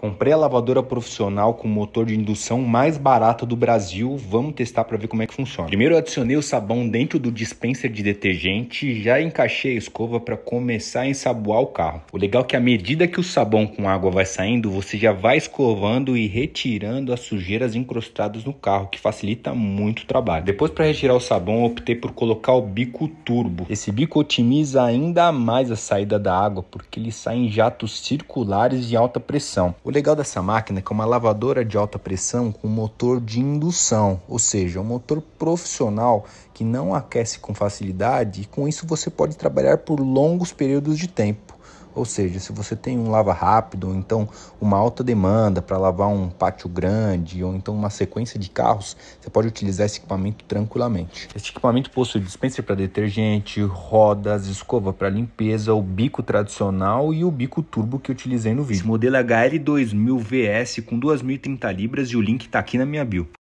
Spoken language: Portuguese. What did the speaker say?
Comprei a lavadora profissional com motor de indução mais barata do Brasil. Vamos testar para ver como é que funciona. Primeiro eu adicionei o sabão dentro do dispenser de detergente, e já encaixei a escova para começar a ensaboar o carro. O legal é que à medida que o sabão com água vai saindo, você já vai escovando e retirando as sujeiras incrustadas no carro, que facilita muito o trabalho. Depois para retirar o sabão, optei por colocar o bico turbo. Esse bico otimiza ainda mais a saída da água, porque ele sai em jatos circulares de alta pressão. O legal dessa máquina é que é uma lavadora de alta pressão com motor de indução, ou seja, um motor profissional que não aquece com facilidade e com isso você pode trabalhar por longos períodos de tempo. Ou seja, se você tem um lava rápido, ou então uma alta demanda para lavar um pátio grande, ou então uma sequência de carros, você pode utilizar esse equipamento tranquilamente. Esse equipamento possui dispenser para detergente, rodas, escova para limpeza, o bico tradicional e o bico turbo que utilizei no vídeo. Esse modelo é HL2000VS com 2030 libras e o link está aqui na minha bio.